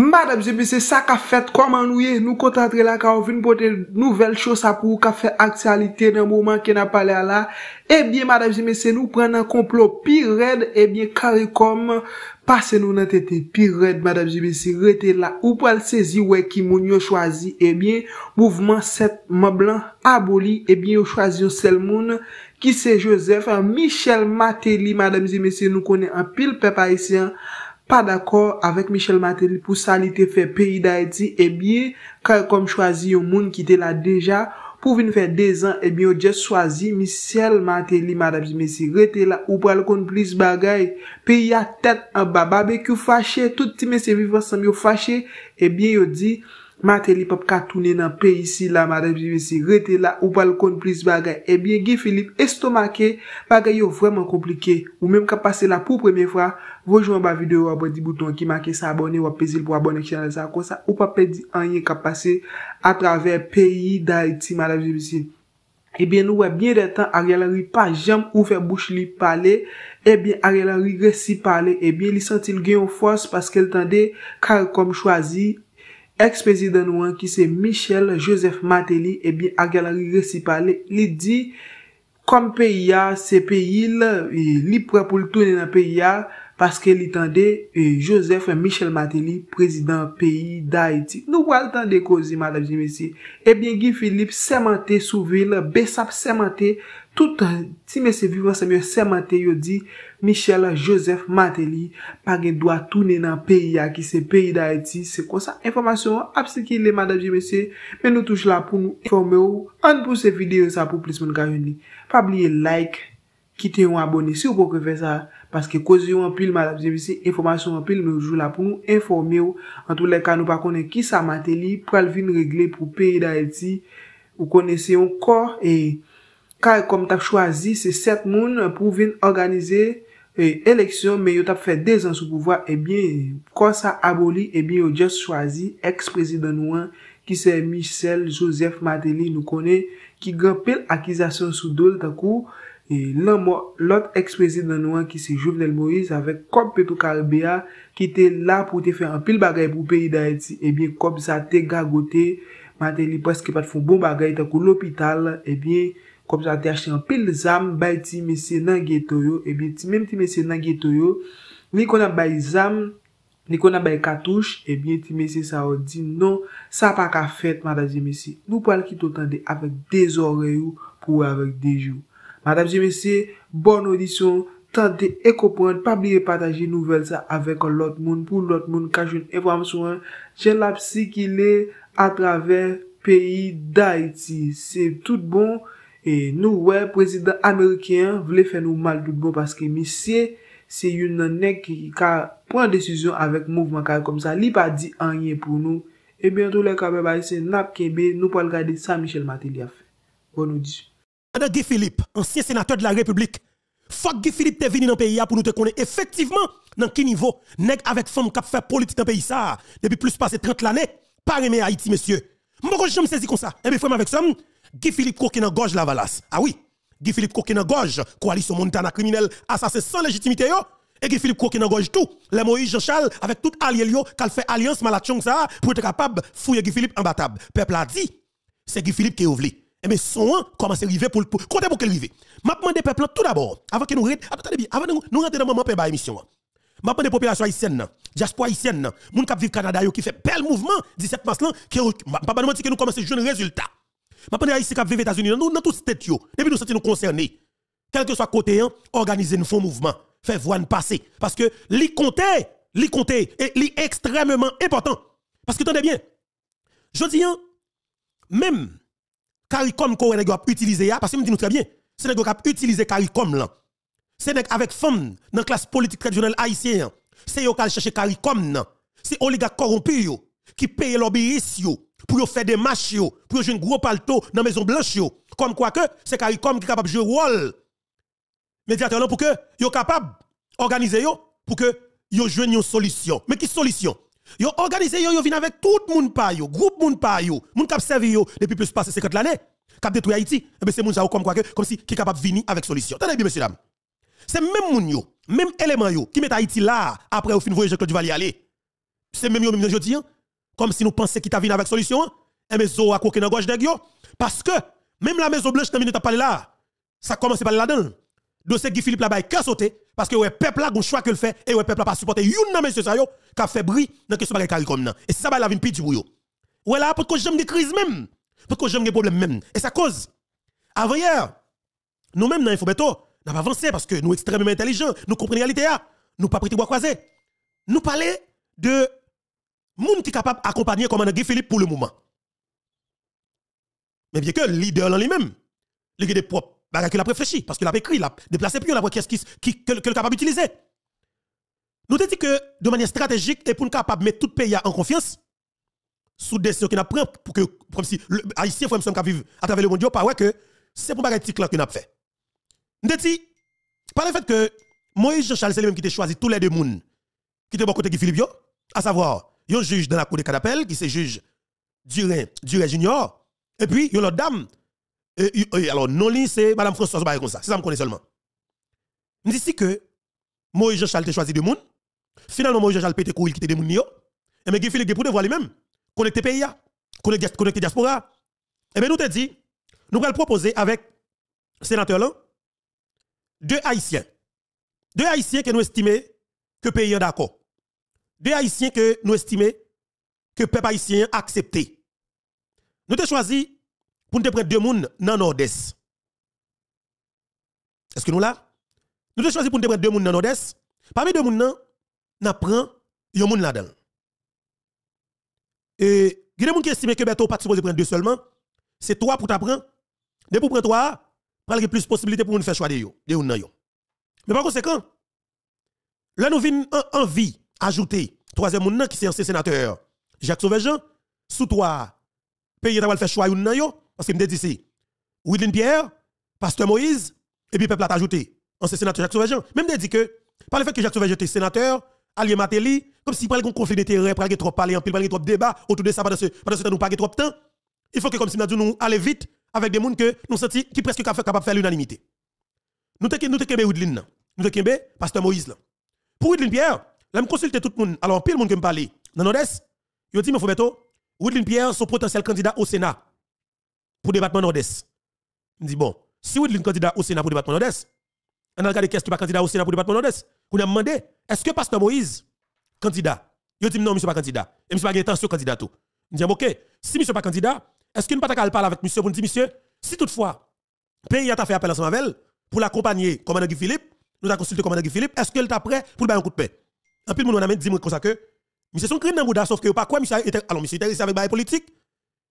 Madame G.B.C, sa ka fet koman nou ye? Nou kontantre la ka ou vin pote nouvel chos apou ka fe aksalite nan mouman ki nan pale ala. Ebyen, Madame G.B.C, nou pren nan komplot pi red ebyen karikom pase nou nan tete. Pi red, Madame G.B.C, rete la. Ou prel sezi weki moun yo chwazi? Ebyen, eh mouvman sep mablan aboli. Ebyen, eh yo chwazi yo sel moun ki se Joseph. Michel Mateli, Madame G.B.C, nou konen an pil pepa isi an. pa d'akor avèk Michel Martelly pou sa li te fè peyi da eti, e eh bie, ka kom chwazi yon moun ki te la deja, pou vin fè dez an, e eh bie yo dje chwazi Michel Martelly, madame jime si rete la, ou pral kon plis bagay, peyi ya tet an bababe ki yo fache, tout ti mese vivan san mi yo fache, e eh bie yo di, Martelly pap katounen an peyi si la, madame jime si rete la, ou pral kon plis bagay, e bie, gi Filip estomake, bagay yo vreman komplike, ou mèm ka pase la pou premen fwa, wòjwen ba videyo wò wò di bouton ki make sa abone wò pe zil pou wò abone ki chanel sa kwa sa wò pa pe di anye ka pase a traver peyi da iti ma la vyeb zil. Ebyen eh nou wè bne de tan a gyalari pa jem oufe bouch li pale, ebyen eh a gyalari resi pale, ebyen eh li sentil genyon fos paske l tande kar kom chwazi eks pezi dan wè ki se Michel Joseph Mateli, ebyen a gyalari resi pale, li di kom peyi ya se peyi la, li pre pou l toune nan peyi ya, Paske li tande e, Joseph Michel Mateli, prezident peyi da Haiti. Nou wale tande kozi, madame jimese? Ebyen, eh gi Filip semente souvil, besap semente. Touta, si mese vivan semyo semente, yo di Michel Joseph Mateli. Pagen, doa toune nan peyi aki se peyi da Haiti. Se kon sa informasyon, apse ki le, madame jimese. Men nou touche la pou nou informe ou. An pou se videyo sa pou plis moun kajouni. Pabliye like, kite yon abone. Si ou pou krefe sa... Paske kozyon anpil, mwen apje vise informasyon anpil, mwen jou la pou nou informe ou. An tou le ka nou pa kone, ki sa Mateli, pral vin regle pou peyi da eti. Ou kone se yon kor, e kare kom tap chwazi, se set moun pou vin organize e, eleksyon, me yo tap fe dezan sou pouvoi, e bien, kor sa aboli, e bien, yo jes chwazi, eks prezident nou an, ki se Michel Joseph Mateli, nou kone, ki gen pel akizasyon sou dole ta kou, E lan mo, lot ekswezi nan ou an ki se Jumnel Moïse avek kop pe tou kalbe ya ki te la pou te fe an pil bagay pou pe yi daye ti e bie kop za te gagote ma te li poske pat foun bon bagay ta kou l'opital e bie kop za te ashe an pil zam bay ti mesye nan gye toyo e bie ti menm ti mesye nan gye toyo ni konan bay zam ni konan bay katouche e bie ti mesye sa ou di non sa pa ka fet ma da di mesye nou pal ki tou tande avek de zore yo pou avek de jyo Matap si mese, bon audisyon, tante ekopon, pa bli repataje nouvel sa avek lout moun, pou lout moun, kajoun epwam souan, chen lap si ki le atraver peyi da iti. Si se tout bon, nou wè, prezident Amerikyen vle fè nou mal dout bon, paske mi se, se yon nanek ki ka pran desisyon avek mouvman ka e kom sa, li pa di anye pou nou, e eh bientou lè kabe bayi se nap kebe, nou pal gade sa Michel Mateliaf. Bon ou disyo. Pendant Guy Philippe, ancien sénateur de la République, faut Guy Philippe te venu dans le pays pour nous te connaître effectivement dans quel niveau nèg avec femme qui fait politique dans le pays ça depuis plus de 30 années, pas aimer Haïti monsieur. Moi je me saisis comme ça. Et eh bien frère avec ça, Guy Philippe croque dans gorge la valasse. Ah oui, Guy Philippe croque dans gorge, coalition Montana criminel assassin ah, sans légitimité yo. Et Guy Philippe croque dans gorge tout. Les Moïse Jean-Charles avec tout allié yo qu'elle fait alliance malachon ça pour être capable fouiller Guy Philippe en Peuple a dit c'est Guy Philippe qui est mais eh bien, son commence à arriver pour le. Côté pour qu'elle arrive. Je demande peuple tout d'abord, avant que nous rentrions nous rentrions dans le moment de la émission. Je hein. demande population haïtienne, hein, diaspora haïtienne, les hein, gens qui vivent au Canada, qui fait bel mouvement 17 mars, je dit que nous commençons à jouer un résultat. Je demande Haïti qui vivent aux États-Unis, nous dans tous les têtes, depuis nous sommes nous concernés. Quel que soit côté, organiser nous font mouvement, faire voir passer. Parce que les compter, est extrêmement important. Parce que, attendez bien, je dis, même CARICOM qu'on a utilisé, parce que nous disons très bien, c'est qui a utilisé CARICOM là. C'est avec femme dans la classe politique traditionnelle haïtienne. C'est eux qui chercher CARICOM C'est oligarques corrompus qui payent l'obéissance pour faire des marches, pour jouer un gros palto dans la Maison Blanche. Comme quoi que c'est CARICOM qui est capable de jouer rôle médiateur pour que soient capable d'organiser pour que yo joignent une solution. Mais qui solution Yo organisé yo yo vin avec tout moun pa yo, groupe moun pa yo, moun k'ap servi yo depuis plus passé 50 l'année, k'ap détruit Haïti. Et eh ben c'est moun ça comme quoi comme si qui capable venir avec solution. Tenez bien messieurs C'est même moun yo, même élément yo qui met Haïti là après au fin voyage Claude Duvalier aller. C'est même yo même dis hein. comme si nous pensions qu'il t'a vini avec solution. Et hein. eh ben zo a dans gauche de yo parce que même la maison blanche t'as minute t'a parlé là. Ça commence par là-dedans. c'est Guy Philippe là-bas, a sauté parce que le peuple a un choix que le fait et le peuple a pas supporté. Youn nan monsieur ça yo, qui a fait bruit dans question de CARICOM Et c'est ça bah, la vie de pour yo. Ou là, pourquoi que j'aime des crises même. Pourquoi j'aime des problèmes même. Et ça cause. Avant hier, nous-mêmes dans Infobeto, nous avons avancé parce que nous sommes extrêmement intelligents, nous comprenons la réalité. Nous pas prêter bois croiser. Nous parlons de monde qui est capable d'accompagner commandant Guy Philippe pour le moment. Mais bien que le leader en lui-même, il a des propres bah, a réfléchi, parce qu'il a écrit, il a déplacé plus, il a qu'est-ce qui, est capable d'utiliser. Nous te dit que de manière stratégique et pour nous capable mettre tout le pays en confiance, sous des décisions a pris pour que, comme si, le Haïtien, soit vivre à travers le monde, pas ouais que c'est pour bagarre petit clan a fait. Nous te dit, par le fait que Moïse Jean-Charles, c'est lui-même qui a choisi tous les deux mouns qui étaient à côté de Philippe, à savoir, il y a un juge dans la cour de cas d'appel qui s'est juge Durin, Junior, et puis il y a l'autre dame alors, non, c'est Madame Françoise Baye comme ça. C'est ça, je connais seulement. Je dis que Moïse Jean-Charles a choisi des gens. Finalement, Moïse Jean-Charles a courir, de des gens. Eh et mais Philippe pour devoir lui-même. Connecter pays, connecter diaspora. Et eh bien, nous te dit, nous allons proposer avec sénateur là, deux Haïtiens. Deux Haïtiens que nous estimons que pays est d'accord. Deux Haïtiens que nous estimons que peuple haïtien accepté. Nous avons choisi pour nous te prendre deux personnes dans le est ce que nous là? Nous avons choisi pour nous te prendre deux personnes dans le nord Parmi deux personnes, nous prenons un monde là-dedans. Et il y a des gens qui estiment que Beto pas supposé prendre deux seulement. C'est trois pour t'apprendre. deux pour prendre trois, il y plus de possibilités pour nous faire choix de yo, Mais par conséquent, là nous venons en vie ajouter troisième monde qui c'est ancien sénateur Jacques Sauvageant, sous toi pays va faire choix yo parce que me dit ici, William Pierre, Pasteur Moïse, et puis peuple a ajouté. en ce sénateur Jacques Sauvage. Même dit que, par le fait que Jacques Sauvage était sénateur, allié Matéli, comme s'il parlait de conflit d'intérêts, il trop parler en parlait trop débat autour de ça, pendant ce, pendant ce temps, nous pas trop de temps. Il faut que, comme si nous allions vite avec des gens que nous sentions qui presque capables de faire l'unanimité. Nous te nous sommes Woodlin Nous sommes pasteur Moïse Pour Woodlin Pierre, là me consulte tout le monde. Alors pile monde qui me parle dans nord il dit mais Woodlin Pierre son potentiel candidat au Sénat pour le département Nord-Est. Je dis bon, si vous êtes candidat au Sénat pour le département Nord-Est, on a regardé qu'est-ce que candidat au Sénat pour le département Nord-Est. On a demandé, est-ce que Pasteur Moïse, candidat, il dit non, monsieur pas candidat. Et monsieur pas intention candidat tout. Je dis OK, si monsieur pas candidat, est-ce qu'il ne peut pas parler avec monsieur pour dire monsieur, si toutefois pays a fait appel à son avel pour l'accompagner commandant Guy Philippe, nous avons consulté commandant Guy Philippe, est-ce qu'il est prêt pour le un coup de paix En plus, nous on a dit comme ça que monsieur son crime dans le sauf que pas quoi monsieur était alors monsieur était avec bail politique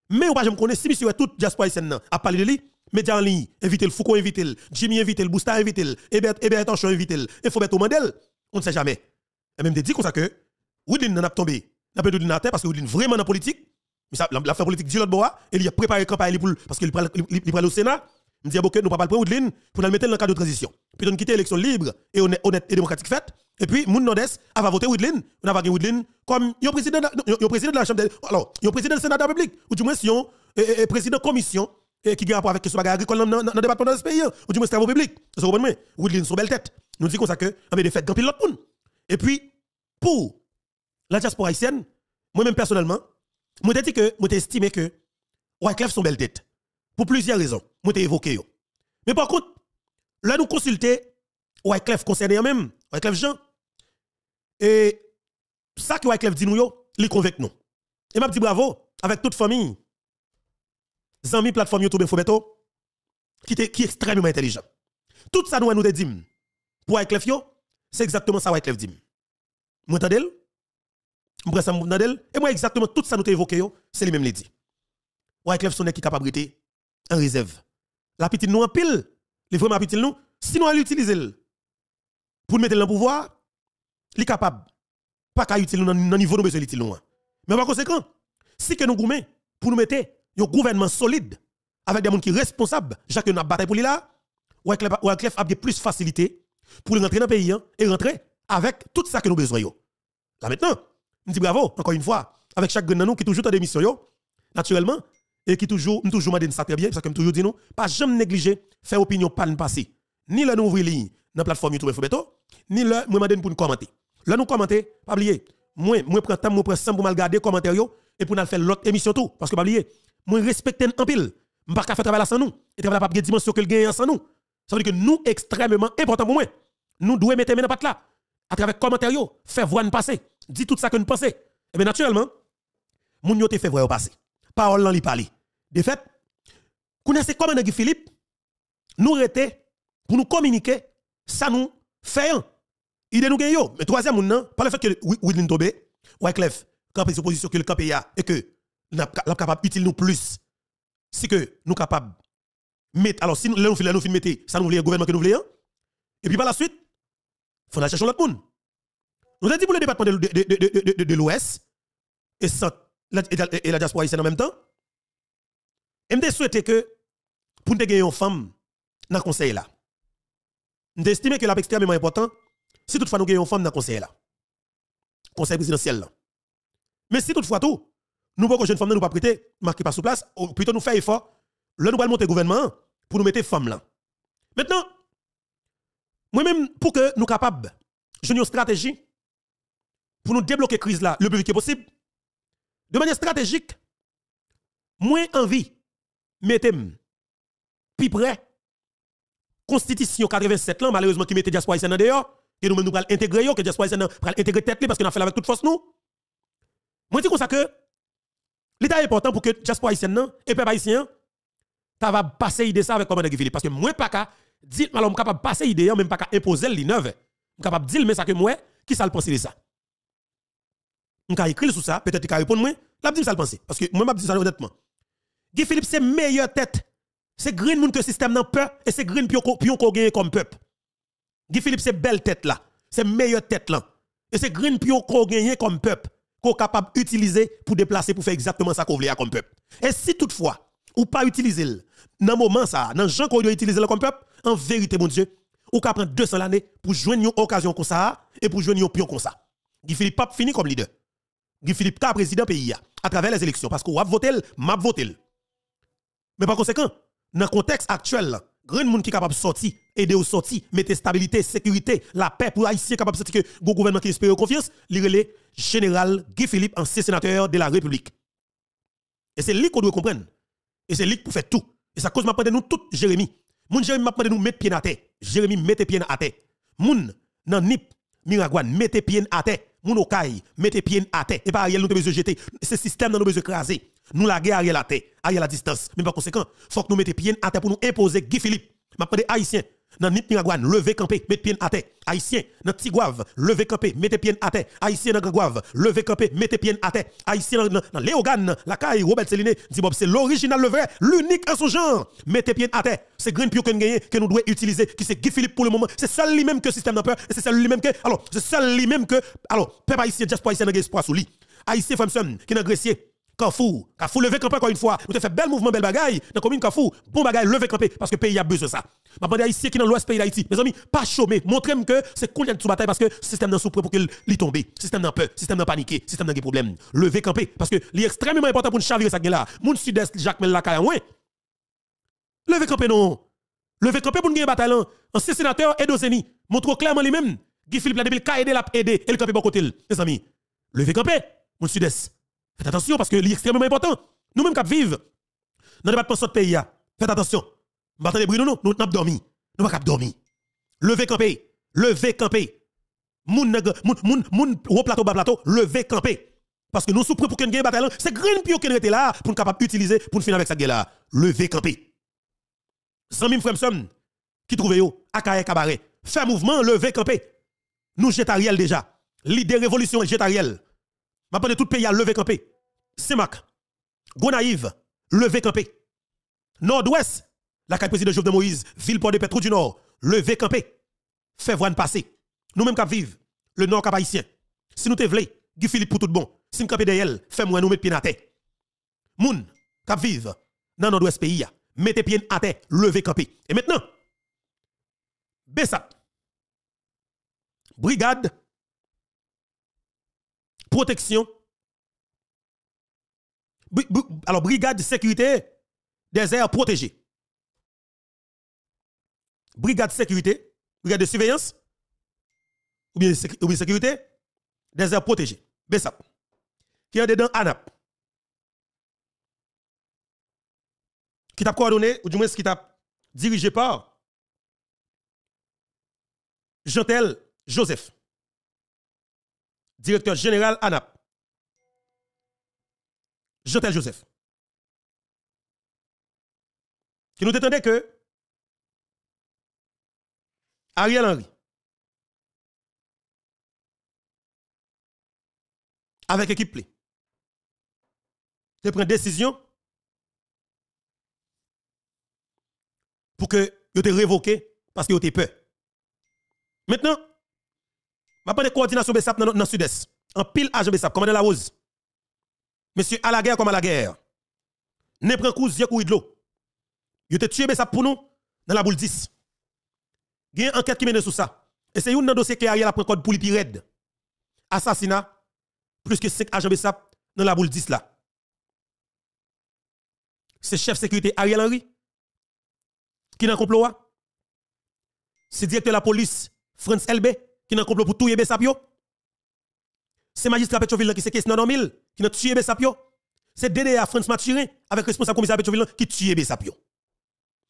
mais ou pas me connais, si monsieur est tout diaspora haïtienne a parler de lui. Média en ligne, invite le Foucault invite le, Jimmy invite le, Bousta invite le, Ebert Ebert attention, invite le, et au Mandel, on ne sait jamais. Et même de dit comme ça que Woodin n'en a tombé. N'a pas de parce que est vraiment dans politique. Mais ça l'affaire politique dit l'autre bois, il a préparé campagne pour parce qu'il prend au Sénat on dit eh, que nous pas prendre Woodlin pour nous mettre dans le cadre de transition. Puis on quitter l'élection libre et honnête et démocratique faite. Et puis, moun Nodès a voté Woodlin. On a voté Woodlin comme le président, président de la Chambre. Alors, le président du Sénat de la République. Ou du moins, le eh, eh, président de commission qui a rapport avec ce bagage agricole dans le département de ce pays. Hein. Ou du moins, travaux public C'est ce que Woodlin, son belle tête. Nous disons ça que, on fait grand pile l'autre monde. Et puis, pour la diaspora haïtienne, moi-même personnellement, moi, je dit que, moi, estimé que, son belle tête. Pour plusieurs raisons, moi t'ai évoqué Mais par contre, là nous consulter Wyclef concerné même, Wyclef Jean et ça que Wyclef dit nous yo, il convainc nous. Et m'a dit bravo avec toute famille. Zami plateforme YouTube qui est extrêmement intelligent. Tout ça nous nous dit pour Wyclef yo, c'est exactement ça Wyclef dit. Moi dit, et moi exactement tout ça nous yo, c'est lui même les dit. Wyclef son qui capacité en réserve. La petite nous en pile. Les vraiment petite nous. Sinon, elle pour Pour mettre dans le pouvoir, il est capable. Pas qu'à utiliser dans le niveau nous besoin hein. Mais par conséquent, si que nous voulons... pour nous mettre un gouvernement solide avec des gens qui sont responsables, chacun n'a bataille pour lui là, ou avec a plus facilité pour rentrer dans le pays hein, et rentrer avec tout ça que nous besoin. Là maintenant, nous disons bravo, encore une fois, avec chaque nous... qui toujours en démission, naturellement, et qui toujours, nous toujours demandons ça très bien, parce que nous toujours dit nous, pas jamais négliger, faire opinion pas passer. Ni là nous ouvrir ligne dans la plateforme YouTube Fobeto, ni là nous pour nous commenter. Là nous commenter, pas oublier. Moi, moi prends temps, moi temps pour mal regarder commentaire et pour nous faire l'autre émission tout, parce que pas oublier. Moi respecte en pile. Je ne pas faire travail sans nous. Et travail pas de dimension que le gagne sans nous. Ça veut dire que nous, extrêmement important pour moi. Nous devons mettre dans la là. À travers commentaire, faire voir nous passer. dit tout ça que nous pensons. Et bien naturellement, nous te faire voir passer. Parole dans les parler. De fait, connaissez comment Nagui Philippe nous rete pour nous communiquer ça nous fait. Il est nous gagnons. Mais troisième non, par le fait que Widlin Tobé, Wyclef, quand il position que le camp et que nous capable utile nous plus si que nous capable mettre alors si nous nous filons nous mettre ça nous le gouvernement que nous voulons hein. et puis par la suite faut la chercher l'autre monde. Nous avons dit pour le département de, l'Ouest et, et, la diaspora ici en même temps et je souhaite que, pour nous gagner une femme dans le conseil là, je estimer que c'est extrêmement important si toutefois nous gagnons une femme dans le conseil là, conseil présidentiel là. Mais si toutefois tout, nous pouvons jeune femme nous pas prêter, marquer pas sous place, ou plutôt nous faire effort, nous allons monter gouvernement pour nous mettre femme là. Maintenant, moi-même, pour que nous capables, je une stratégie pour nous débloquer la crise là le plus vite possible, de manière stratégique, moins envie mettez-moi. Puis près, Constitution 87, là, malheureusement, qui mettait diaspora haïtienne dehors, que nous même nous allons intégrer, que diaspora l'intégrer tête intégrer tête parce que a fait avec toute force nous. Moi, je dis ça que l'État est important pour que diaspora et peuple haïtien, ça va passer idée ça avec commandant Parce que moi, pas qu'à dire, alors, capable de passer idée, même pas qu'à imposer li Je suis capable de dire, mais ça que moi, qui ça le penser de ça? Je vais écrire sur ça, peut-être qu'il répondre moi, la je ça le penser. Parce que moi, je dis ça honnêtement. Guy Philippe, c'est meilleure tête. C'est green moun que système nan peur et c'est green pion qu'on gagne comme peuple. Guy Philippe, c'est belle tête là. C'est meilleure tête là. Et c'est green pion qu'on gagne comme peuple. Qu'on capable d'utiliser pour déplacer, pour faire exactement ça qu'on veut comme peuple. Et si toutefois, ou pas utiliser, dans le moment ça, dans le gens qu'on doit utiliser comme peuple, en vérité, mon Dieu, ou peut prendre 200 l'année pour joindre une occasion comme ça et pour joindre un pion comme ça. Guy Philippe pas fini comme leader. Guy Philippe pas président pays à travers les élections parce qu'on va voter, m'a voter. Mais par conséquent, dans le contexte actuel, grand monde qui est capable de sortir, aider au sortir, mettre stabilité, sécurité, la paix pour haïtien capable de sortir que le gouvernement qui espère confiance, l'irélé général Guy Philippe, ancien sénateur de la République. Et c'est lui qu'on doit comprendre. Et c'est lui qui faire tout. Et ça cause m'a de nous tout Jérémy. Mon Jérémy m'a de nous mettre pied à terre. Jérémy mettez pied à terre. Moun nan nip Miragouane mettez pied à terre. Moun Okaï mettez pied à terre. Et par ailleurs, nous besoin jeter. Ce système nous besoin écraser. Nous la guerre à la tête, à la distance. Mais par conséquent, faut que nous mettions pieds à terre pour nous imposer Guy Philippe. M'a des haïtiens dans Nip Niragouane, levez camper, mettez pieds à terre. Haïtien dans Tigouave, levez campé, mettez pieds à terre. Haïtien dans Gangouave, levez camper, mettez pieds à terre. Haïtien dans Léogane, la caille Robert Céline, dit Bob, c'est l'original, le vrai, l'unique en son genre. Mettez pieds à terre. C'est Green Pio que nous devons utiliser, qui c'est Guy Philippe pour le moment. C'est celui lui-même que le système d'empereur peur, c'est celui lui-même que, alors, c'est celle lui-même que, alors, peuple haïtien, diaspora haïtien n'a pas espoir sous Haïtien, qui n'a Kafou, Kafou levé campé encore une fois. Nous te fait bel mouvement, bel bagaille. Dans la commune Kafou, bon bagaille, levé campé parce que le pays a besoin de ça. Ma bande ici qui dans l'ouest pays d'Haïti, mes amis, pas chômé. Montrez-moi que c'est cool de bataille parce que le système n'a souffert pour qu'il tombe. tombe. Système dans peur, système dans paniqué, système dans des problèmes. Levé campé parce que l'extrêmement important pour nous chavirer ça là. Mon sud-est, Jacques Mel levez campé non. Levez campé pour nous gagner bataille. Hein. Ancien sénateur Edozeni, montre clairement lui-même. Guy Philippe la débile, aidé l'a aidé, et le campé bon côté, mes amis. Levez campé, mon sud-est. Faites attention parce que c'est extrêmement important. nous même qui vivons dans le département de pays, hein, faites attention. Nous bruit, nous, nous n'avons dormi. Nous n'avons pas dormi. Levez camper. Levez camper. Moun, moun, moun, moun, plateau, bas plateau, levez camper. Parce que nous sommes prêts pour gagne bataille, c'est green pio qui était là pour nous capable utiliser pour finir avec sa guerre là. Levez camper. Zamim somme qui trouve yo, Akaye Faites fait mouvement, levez camper. Nous jetariel déjà. L'idée révolution est jetariel m'a tout le pays à lever campé. Semak. Go Gonaïve, lever campé. Nord-Ouest, la de président de Moïse, ville port de Petrou du Nord, levé campé. Fait voir passer. nous même qui vivons, le Nord cap haïtien. Si nous te voulons, Guy Philippe pour tout bon. Si nous de elle, fais moi nous mettre pied à terre. Moun, qui vivent dans Nord-Ouest pays, mettez pied à terre, lever campé. Et maintenant, Bessa, brigade protection. Alors, brigade de sécurité des airs protégés. Brigade de sécurité, brigade de surveillance, ou bien, ou sécurité des airs protégées. BESAP. Qui est dedans ANAP. Qui t'a coordonné, ou du moins qui t'a dirigé par Jantel Joseph directeur général ANAP. Jotel Joseph. Qui nous attendait que Ariel Henry, avec équipe play, te prend décision pour que vous te révoqué parce que vous te peur. Maintenant, vais pas une coordination BESAP dans le sud-est. En pile agent BESAP, commandant la rose. Monsieur à la guerre comme à la guerre. Ne prend coup, couille de l'eau. Vous te tué BESAP pour nous dans la boule 10. Il y a une enquête qui mène sur ça. Et c'est un dossier qui a pris code pour les Assassinat, plus que 5 agents BESAP dans la boule 10 là. C'est chef sécurité Ariel Henry qui est dans le complot. Hein. C'est directeur de la police, France LB, qui n'a complot pour tuer Bessapio. C'est magistrat Petroville qui séquestre mille qui n'a tué Bessapio. C'est DDA France Maturin, avec responsable commissaire Petroville qui tue Bessapio.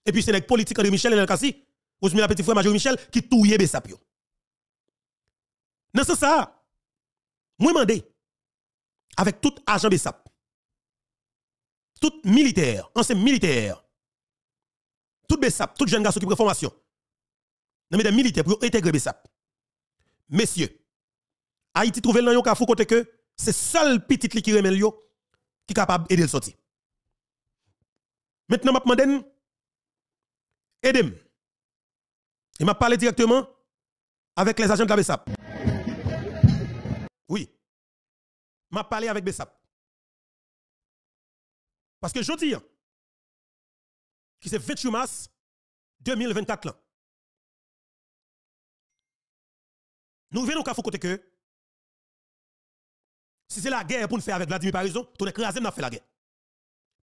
Et puis c'est les politiques de Michel et Nelkassi, me la petit frère Major Michel, qui tue Bessapio. Dans ce sens, moi demandé, avec tout agent Bessap, tout militaire, ancien militaire, tout besap, tout jeune garçon qui prend formation, dans des militaires pour intégrer Bessap messieurs, Haïti le nan yon kafou kote que c'est seul petit li qui est qui capable aider le sortir. Maintenant m'a vais aidez-moi. Il m'a parlé directement avec les agents de la BESAP. Oui. M'a parlé avec BESAP. Parce que je dis, hein, qui c'est 28 mars 2024 là. Nous venons au cas côté que si c'est la guerre pour nous faire avec Vladimir Parison, nous écrasé n'a fait la guerre.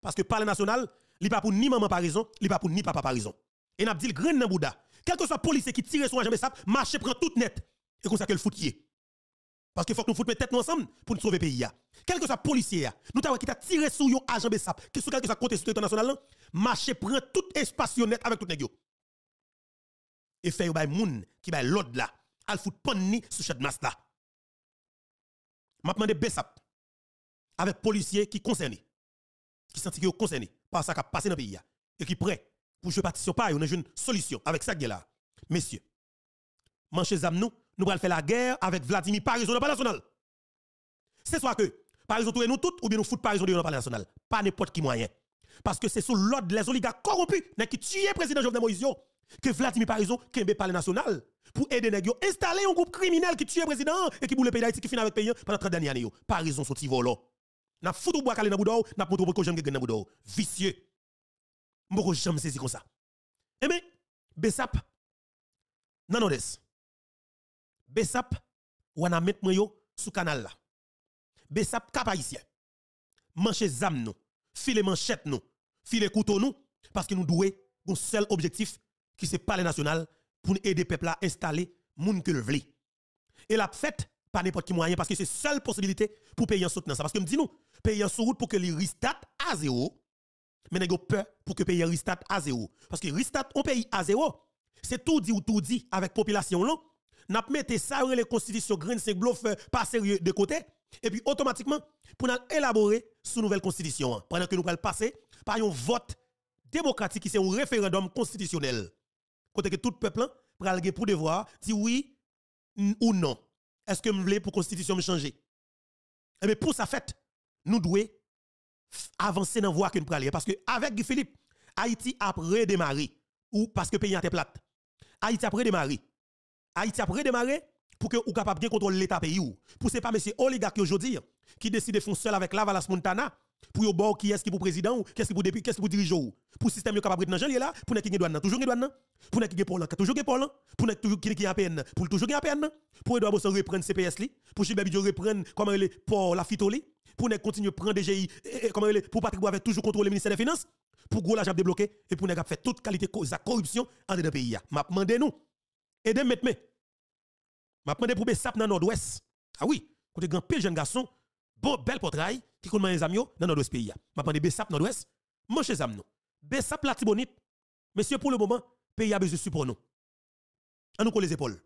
Parce que parler national, il pas pour ni maman Parison, il pas pour ni papa Parison. Et avons dit le grand Bouddha, quel que soit policier qui tire sur un de ça, marché prend tout net et comme ça le foutier. Parce qu'il faut que nous foutions tête ensemble pour nous sauver le pays. Quel que soit policier, nous avons tiré sur un agent Bessap, que sur soit côté sur international, marché prend tout espace net avec tout monde. Et fait un moun qui va l'autre là al fout ni sous cette masse là. M'a demandé Bessap avec policiers qui concernés qui sont concernés par ça qui a passé dans le pays et qui prêt pour jouer partition pas une solution avec ça là. Messieurs, manchez nous, nous allons faire la guerre avec Vladimir Paris pas national. C'est soit que Paris nous tous, ou bien nous fout Paris pas national, pas n'importe qui moyen. Parce que c'est sous l'ordre des oligarques corrompus qui tuent le président Jovenel Moïse que Vladimir Parison kembe parle national pour aider les gens installer un groupe criminel qui tue le président et qui boule le pays d'Haïti qui finit avec le pays pendant 30 dernières années. Parison sorti volant. Oh. N'a foutu bois calé dans boudou, n'a pas pour que j'aime dans boudou. Vicieux. M'boko jamais saisi comme ça. Eh bien, Bessap, Nanodes, Bessap, ou met a yo sous canal là. Bessap, cap haïtien. Manchez zam nous, filer manchette nous, filer couteau nous, parce que nous doué un seul objectif, qui c'est palais national pour aider peuple à installer moun que le veulent. Et la fête pas n'importe qui moyen parce que c'est seule possibilité pour payer en soutenance parce que me dit nous payer en route pour que les ristat à zéro mais n'ego peur pour que payer ristat à zéro parce que ristat on paye à zéro c'est tout dit ou tout dit avec population là n'a mis ça les constitutions green 5 bluff euh, pas sérieux de côté et puis automatiquement pour nous élaborer sous nouvelle constitution hein. pendant que nous allons passer par un vote démocratique qui c'est un référendum constitutionnel côté que tout peuple hein, pral pour devoir si oui ou non. Est-ce que me voulez pour constitution me changer Mais eh pour ça fait, nous devons avancer dans voie que nous prenons parce que avec Philippe, Haïti a redémarré ou parce que pays a été plate. Haïti a redémarré. Haïti a redémarré pour que vous capable de contrôler l'état pays ou. Pour c'est pas monsieur oligarque aujourd'hui hein, qui décide de faire seul avec Lavalas Montana pour yon bon, qui est-ce qui pour président ou qu'est-ce qui pour député, qu'est-ce qui pour dirigeant Pour système yon capable de janvier là, pour ne qui douane toujours gagne douane Pour ne qui gagne Pôle, toujours gagne Pôle, pour ne qui à peine pour toujours à peine pour Edouard Bosson reprendre CPS li, pour Chibabi Dio reprendre comment il est pour la fitoli, pour ne continuer prendre DGI eh, eh, comment il est pour Patrick Boivin toujours contrôler le ministère des Finances, pour gros la jambe débloqué et pour ne faire toute qualité cause à corruption en dedans pays M'a demandé nous aidez mettre M'a demandé pour sap dans nord-ouest. Ah oui, côté grand pile jeune garçon bon, bel potraille, qui connaît les amis dans notre pays. Je prends des Bessap nord-ouest, manchez chers amis. Bessap la Monsieur, pour le moment, pays a besoin de support nous. On nous colle les épaules.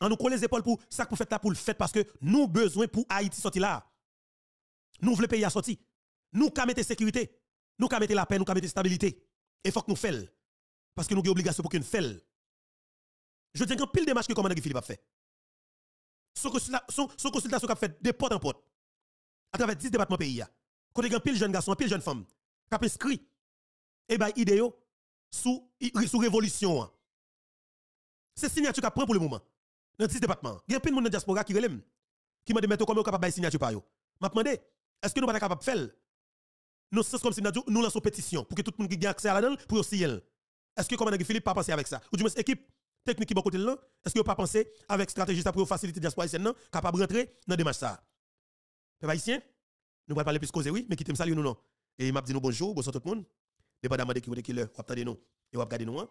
On nous colle les épaules pour ça pour faire là pour le fait, parce que nous besoin pour Haïti sortir là. Nous voulons pays à sortir. Nous ka mettre sécurité, nous ka mettre la paix, nous ka mettre stabilité. Et faut que nous fassions. Parce que nous avons obligation pour que nous Je tiens qu'un pile de matchs que commandant Philippe a fait. Son consultation qu'a fait de porte en porte à travers 10 départements pays. Quand il y a pile jeune garçon, pile jeune femme, qui a inscrit, et eh bien, idéo, sous, sous révolution. Hein. C'est signature a prend pour le moment. Dans 10 départements. Il y a plein de monde dans la diaspora qui relève, qui m'a demandé comment on capable de signature par yo. M'a demandé, est-ce que nous pas capables de faire? Nous, sommes comme si nous lançons pétition pour que tout le monde ait accès à la donne pour aussi elle, Est-ce que commandant Philippe pas pensé avec ça? Ou du moins, équipe technique qui est côté là, est-ce que vous pas pensé avec stratégie ça pour faciliter la diaspora capable de rentrer dans des matchs ça? Le haïtien, nous va parler plus causer, oui, mais qui t'aime salut nous, non. Et il m'a dit nous bonjour, bonsoir tout le monde. Dépendamment de qui vous êtes, qui l'heure, vous attendez nous et vous regardez nous. Hein?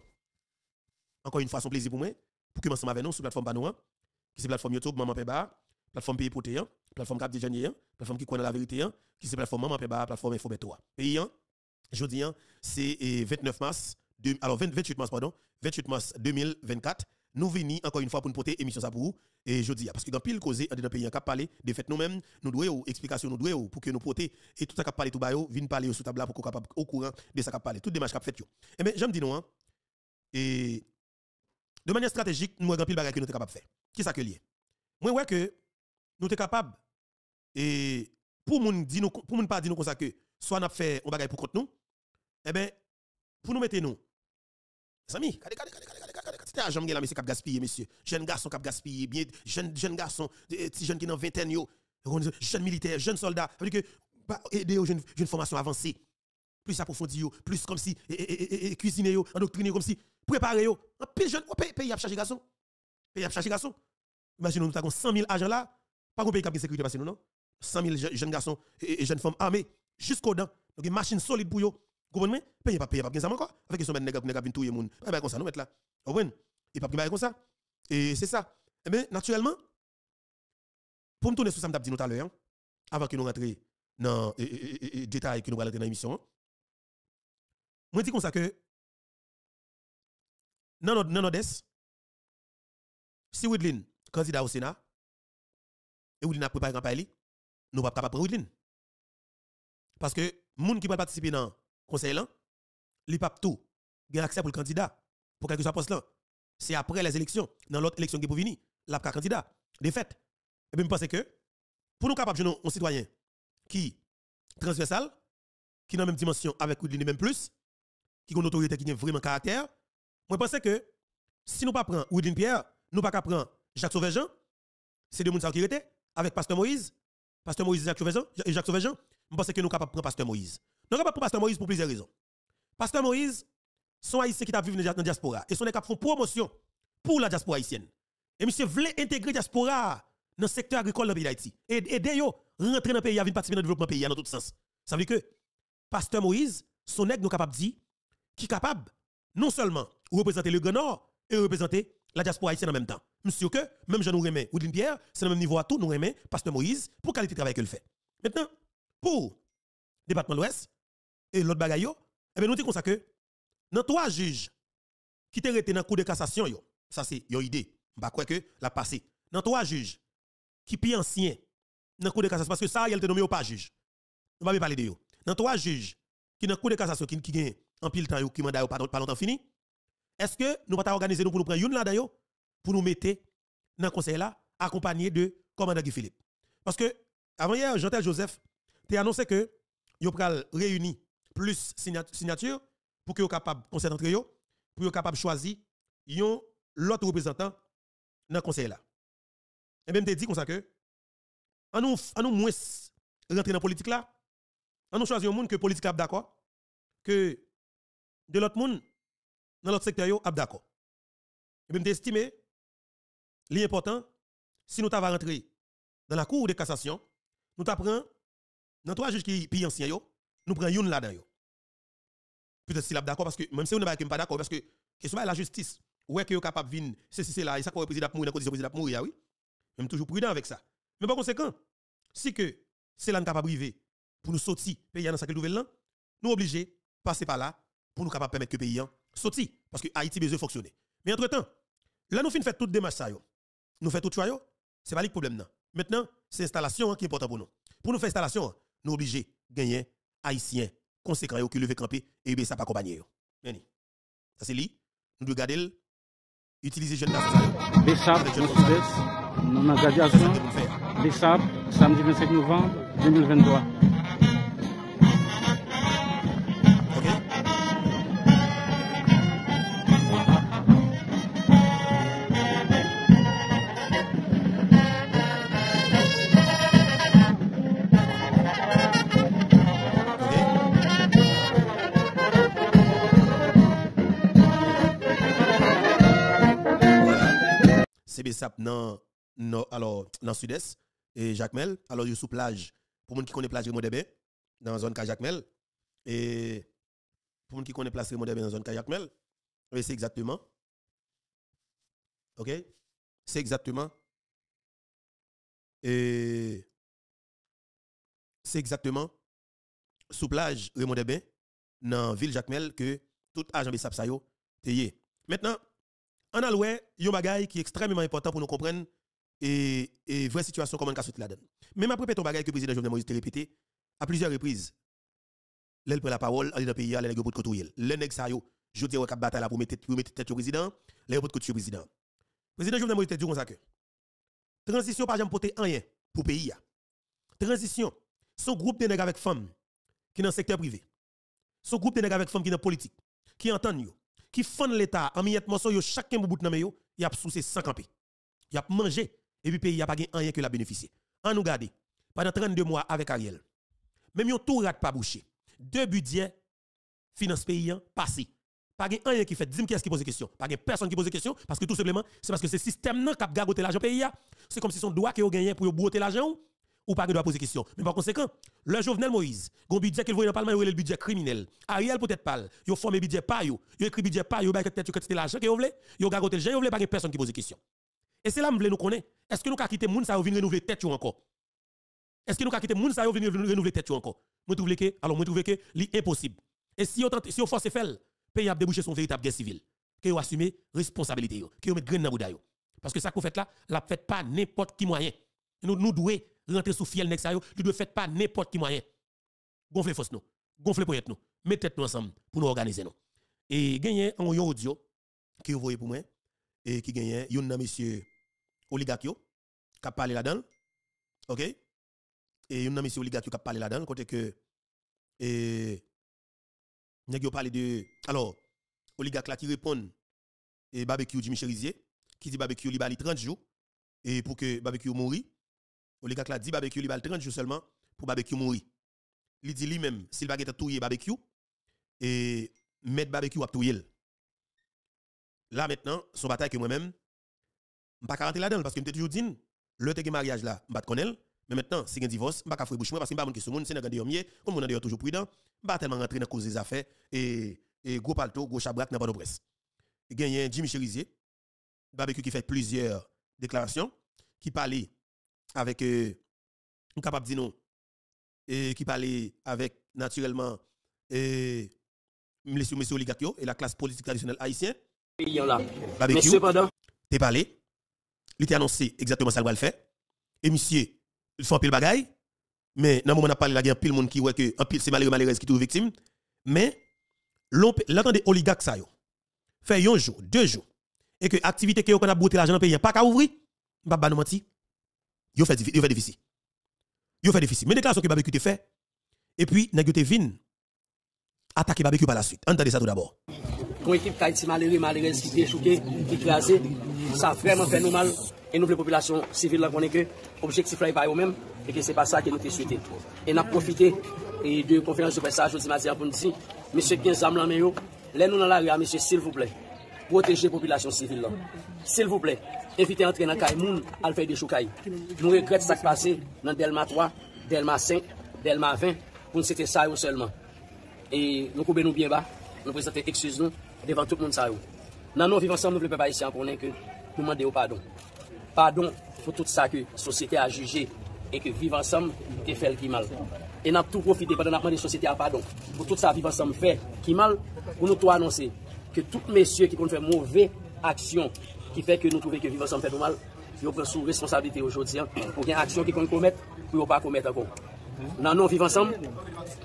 Encore une fois, son plaisir pour moi, pour commencer avec nous sur la plateforme Panou, hein? qui c'est plateforme YouTube, Maman Péba, plateforme Pays Poté, hein. plateforme Cap Déjeuner, hein? plateforme qui connaît la vérité, hein? qui c'est plateforme Maman Péba, plateforme Info Bétoua. Pays, hein? jeudi, hein, c'est 29 mars, alors 28 mars, pardon, 28 mars 2024 nous venons encore une fois pour nous porter émission ça pour vous et je dis parce que dans pile causé dans le pays on parler de fait nous-mêmes nous devons explication nous devons pour que nous porter et tout ça qui parler tout bayo vienne parler sur table pour qu'on soit au courant de ça cap parler toute démarche cap fait eh et ben j'aime dire non hein. et de manière stratégique nous avons pile bagarre que nous sommes capables de faire qui ça que lié moi ouais que nous sommes capables et pour mon dit nous pour mon pas dire nous comme ça que soit n'a fait un bagaille pour contre nous eh ben pour nous mettre nous amis c'est un jeune garçon qui cap gaspillé monsieur. Jeune garçon cap gaspillé bien jeune jeune garçon petit jeune qui dans vingtaine yo jeune militaire, jeune soldat, ça veut dire que bah, aider aux jeunes jeune formation avancée. Plus approfondie, plus comme si et, et, et, cuisiner comme si préparer yo. Un pile jeune pays a chercher garçon. Pays a chercher garçon. Imaginez nous avons 100 000 agents là, pas qu'on pays cap sécurité parce que non non. 100 000 jeunes garçons et, jeunes femmes armées jusqu'aux dents. Donc une machine solide pour eux comprenez a pas a pas bien ça Avec Pas comme ça nous là. Et ah pas comme ça. Et c'est ça. Mais eh ben, naturellement pour me tourner sur dit tout hein, avant que nous rentrions dans les détails que nous allons dans l'émission. Hein. Moi dis ça que dans notre si candidat au Sénat et a préparé campagne nous pas prendre Parce que moun qui va participer dans conseil là, les papes tout, il accès pour le candidat, pour quelque soit poste là. C'est après les élections, dans l'autre élection qui est pour venir, la candidat, défaite. Et eh puis je pense que, pour nous capables de un citoyen qui transversal, qui dans la même dimension avec Oudline même plus, qui a une autorité qui a vraiment caractère, moi je pense que, si nous pas prenons Oudline Pierre, nous ne pas prendre Jacques Sauvageant, c'est deux personnes qui avec Pasteur Moïse, Pasteur Moïse et Jacques Sauvageant, je pense que nous ne capables de prendre Pasteur Moïse. Nous sommes pas pour Pasteur Moïse pour plusieurs raisons. Pasteur Moïse, son haïtien qui vivent dans la diaspora. Et son qui font promotion pour la diaspora haïtienne. Et monsieur voulait intégrer la diaspora dans le secteur agricole dans le pays d'Haïti. Et de yo rentrer dans le pays, à une participer dans le développement pays dans tout sens. Ça veut dire que Pasteur Moïse, son équipe nous capable dit qui capable non seulement représenter le Grand Nord et représenter la diaspora haïtienne en même temps. Monsieur que même je nous remets Oudine Pierre, c'est le même niveau à tout nous remets Pasteur Moïse pour qualité de travail qu'il fait. Maintenant, pour département de l'Ouest, et l'autre bagaille, eh bien, nous disons ça que, dans trois juges qui étaient dans le cours de cassation, ça c'est une idée, bah, quoi que la passé. Dans trois juges qui sont anciens dans le cours de cassation, parce que ça, il te nommé pas juge. Nous ne pas parler de yo. Dans trois juges qui dans le cours de cassation, qui ont en pile temps, qui mandat pas longtemps fini, est-ce que nous allons pas organiser pour nous prendre une là pour nous mettre dans le conseil là, accompagné de commandant Guy Philippe? Parce que, avant hier, Jean-Tel Joseph, tu annoncé que, yo pral réuni plus signature pour que vous capable conseil d'entrée pour que vous capable choisir l'autre représentant dans le conseil là et même te dit comme ça que en nous en nous moins rentrer dans la politique là on nous choisit un monde que politique est d'accord que de l'autre monde dans l'autre secteur est d'accord et même d'estimer l'important si nous t'avons rentré dans la cour de cassation nous t'apprenons dans trois juges qui sont anciens nous prenons une là-dedans. Peut-être si est d'accord, parce que même si on n'est pas d'accord, parce que la justice, ou est-ce que vous êtes capable de venir, c'est si c'est là, et ça, quand le président mourir, dans la condition le président mourir, ah oui. Même toujours prudent avec ça. Mais par conséquent, si que c'est là capable privé pour nous sortir, pays dans cette nouvelle là, nous obligés passer par là pour nous permettre que pays sorti. parce que Haïti besoin fonctionner. Mais entre-temps, là, nous faisons faire toutes démarches, nous faisons tout choix, c'est pas le problème. Maintenant, c'est l'installation hein, qui est importante pour nous. Pour nous faire installation, nous obligés de gagner haïtien conséquent et qui levé camper et eh bien ça pas accompagné. Ça c'est lui. Nous devons garder utiliser jeune nation. Bessap, Bessab, sud-est, nous Bessap, samedi 25 novembre 2023. non dans non alors dans sud-est et Jacmel alors a sous plage pour moi qui connaît plage Raymond dans dans zone de Jacmel et pour moi qui connaît plage Raymond dans zone de Jacmel c'est exactement OK c'est exactement et c'est exactement sous plage Raymond dans ville Jacmel que tout agent de sap sa est Maintenant, en alloué, il y a un bagage qui est extrêmement important pour nous comprendre et, vraie situation comment ça se la donne. Même après ton bagage que le président Jovenel Moïse a répété à plusieurs reprises. L'elle prend la parole, elle est dans le pays, elle est dans le de Le nèg sa yo, je dis cap bataille pour mettre pour mettre tête au président, les de président. Président Jovenel Moïse a dit comme ça que transition par exemple pour rien pour pays Transition, son groupe de nèg avec femmes qui sont dans le secteur privé. Son groupe de nèg avec femmes qui sont dans la politique, qui entendent qui font l'État en miettes morceaux, chacun bout de il y a souci sans camper. Y a mangé et puis pays y a pas rien que la bénéficier. En nous garder pendant 32 mois avec Ariel. Même yon tout rate pas bouché. Deux budgets finance paysan hein, passé. Pas gagné rien qui fait. Dis-moi qui est-ce qui pose question. Pas gagné personne qui pose question parce que tout simplement c'est parce que ce système nan qui a l'argent pays hein, C'est comme si son doigt qui a gagné pour broter l'argent ou pas que doit poser question. Mais par conséquent, le Jovenel Moïse, le budget qu'il voit dans le Parlement, il le budget criminel. Ariel peut-être pas, il forme budget pas, il écrit budget pas, il a c'était l'argent qu'il voulait, il a gagoté le gens, il voulait pas personne qui pose question. Et c'est là que nous connaissons. nous Est-ce que nous avons quitté le monde, ça venir renouveler tête encore Est-ce que nous avons quitté le monde, ça venir renouveler tête encore Moi trouve que, alors moi trouve que c'est impossible. Et si on si on force faire, le pays a débouché son véritable guerre civile. Que vous assumez responsabilité, que vous mettez grain dans le Parce que ça qu'on fait là, la fait pas n'importe qui moyen. Nous, nous devons rentrer sous fiel Nexayo, tu ne dois faire pas n'importe qui moyen. Gonfler force nous, gonfler être nous, mettre nous ensemble pour nous organiser nous. Et gagner un audio qui vous voyez pour moi et qui gagne yon nan monsieur Oligakio, qui a parlé là-dedans. OK Et yon nan monsieur Oligakio qui a parlé là-dedans côté que et parlé de alors Oligakio qui répond et barbecue Jimmy Cherizier qui dit barbecue libali 30 jours et pour que barbecue mouri Oligak la dit barbecue, il va 30 jours seulement pour barbecue mourir. Il dit lui-même, s'il va être touyer barbecue, et mettre barbecue à touiller. Là maintenant, son bataille que moi-même, je pas rentrer là-dedans parce que je me toujours dit, le te mariage là, je ne mais maintenant, si un divorce, je ne faire bouche moi parce que je ne suis pas c'est un Comme on m'a toujours prudent, je tellement rentrer dans cause des affaires et, et gros palto, gros chabrak, n'a pas de presse. Il y a Jimmy Cherizier, barbecue qui fait plusieurs déclarations, qui parlait avec, euh, capable de dire non, et qui parlait avec, naturellement, et, monsieur, monsieur oligarque et la classe politique traditionnelle haïtienne. Mais cependant, t'es parlé, il était annoncé exactement ça va le faire, et monsieur, il faut un pile bagaille, mais dans le moment on a parlé, il y a un pile monde qui voit que pile c'est malheureux, malheureuse qui trouve victime, mais l'attente oligarque ça, fait un jour, deux jours, et que l'activité on a bouté l'argent dans le pays, pas qu'à ouvrir, pas bah, bah, nous mentir. Yo fait yo fait difficile Yo fait difficile. Mais déclaration que barbecue te fait et puis nèg yo te vinn attaquer barbecue par la suite. Entendez ça tout d'abord. Pour équipe Haïti malheureux malheureuse qui est choquée, qui écrasée, ça vraiment fait nous mal et nous la population civile là qu'on est que objectif là pas eux-mêmes et que c'est pas ça que nous te souhaité. Et n'a profité et de conférence de presse aujourd'hui matin pour nous dire monsieur 15 ans là mais yo, nous dans la rue hein, monsieur s'il vous plaît. proteje populasyon sivil la. Sil vouple, evite entre nan kay moun al fey de chou kay. Nou regrete sak pase nan delma 3, delma 5, delma 20, pou nou sete sa yo selman. E nou koube nou bien ba, nou prezente eksuz nou, devan tout moun sa yo. Nan nou vivan sam nou lepe bayisyan pou nan ke nou mande yo padon. Padon pou tout sa ke sosite a juje, e ke vivan sam te fel ki mal. E nan tout profite, padon apman de sosite a padon. Pou tout sa vivan sam fe, ki mal, pou nou to anonse. ke tout mesye ki kon fè mouvè aksyon ki fè ke nou toufè ke vivansèm fè nou mal, yo pre sou responsabilite yo jodi an, pou gen aksyon ki kon komet, pou yo pa komet an kon. Nan nou vivansèm,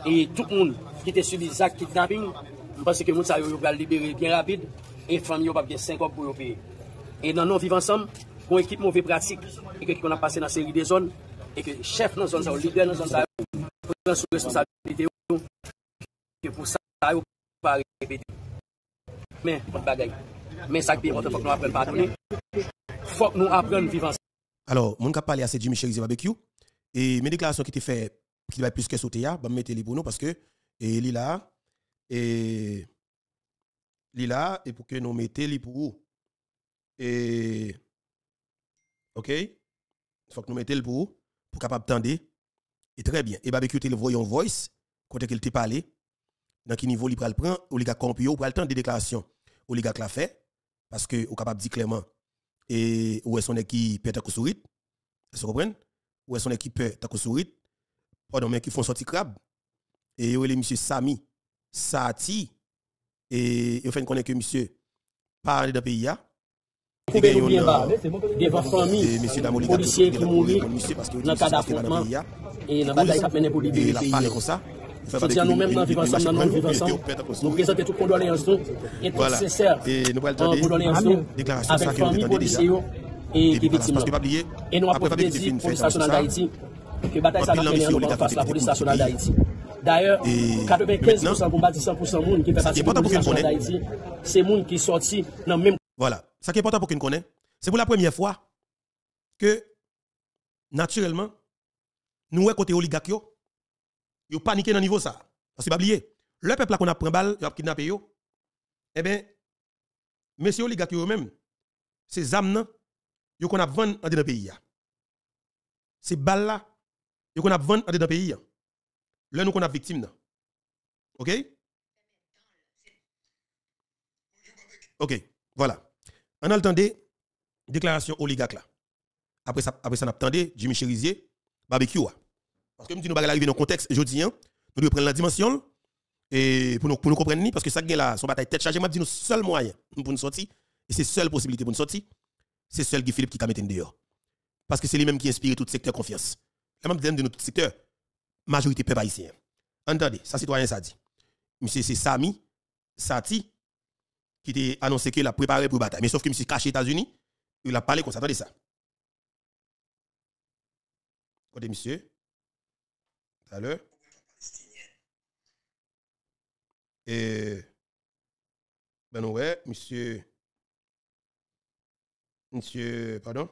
e tout moun ki te subi zak ki tapin, mwen se ke moun sa yo yo pra libere bien rapide, e fam yo pa bie 5 op pou yo pe. E nan nou vivansèm, kon ekip mouvè pratik, e ke ki kon apase nan seri de zon, e ke chef nan zon sa yo, lider nan zon sa yo, pou yo pre sou responsabilite yo, ke pou sa yo, pou yo pa repete. Mais, qui Mais ça, que nous apprenions à fok nou apren Faut que nous apren vivan. Alors, je vais parlé à ce Jimmy Cherizé, Barbecue. Et mes déclarations qui étaient faites, qui va plus que sauter, je ah, bah, mettre les pour nous parce que, et il là, et il là, et pour que nous mettions les pour vous. Et, ok? Il faut que nous mettions les pour vous, pour capable de Et très bien. Et barbecue, le voyons voice, quand il te parlé, dans quel niveau il le prendre temps prendre ou pral temps des déclarations l'a fait parce que ou capable dire clairement et où est son équipe peut vous comprenez où est son équipe peut sourit pardon mais qui font sortir crabe et est le monsieur Sami Sati et vous fait connaître que monsieur parle dans pays famille, qui dans le cas d'affrontement et dans la bataille qui a pour si nous même dans vivant ensemble, nous vivons ensemble. Nous présentons toutes les condoléances et toutes sincères condoléances avec famille policière et des victimes. Et nous avons plaisir pour police nationale d'Haïti que bataille ça va faire face la police nationale d'Haïti. D'ailleurs, 95% pour 100% de monde qui fait partie de la police nationale d'Haïti, c'est monde qui sorti dans même Voilà, ça qui est important pour qu'on connaisse, c'est pour la première fois que naturellement nous est côté oligarque yo paniqué dans niveau ça. Parce que pas oublier, le peuple qu'on a pris balle, yo a kidnappé yo. Eh bien, messieurs les gars même eux-mêmes, ces âmes yo qu'on a vendre dans le pays Ces balles là, yo qu'on a vendre dans le pays Là nous qu'on a victime OK OK, voilà. On entendait déclaration oligarque là. Après ça après ça on attendait Jimmy Cherizier barbecue. Parce que nous sommes arriver dans le contexte, je hein, nous devons prendre la dimension et pour nous, pour comprendre, parce que ça, là, son bataille tête chargée, je dis, nous, seul moyen pour nous sortir, et c'est seule possibilité pour nous sortir, c'est seul Guy Philippe qui a mis dehors. Parce que c'est lui-même qui inspire tout le secteur confiance. La même de notre secteur, majorité peuple haïtien. Entendez, ça, citoyen, ça dit. Monsieur, c'est Sami, Sati, qui a annoncé qu'il a préparé pour bataille. Mais sauf que monsieur caché aux États-Unis, il a parlé comme ça. Attendez ça. Côté, monsieur. Et ben ouais, monsieur, monsieur, pardon,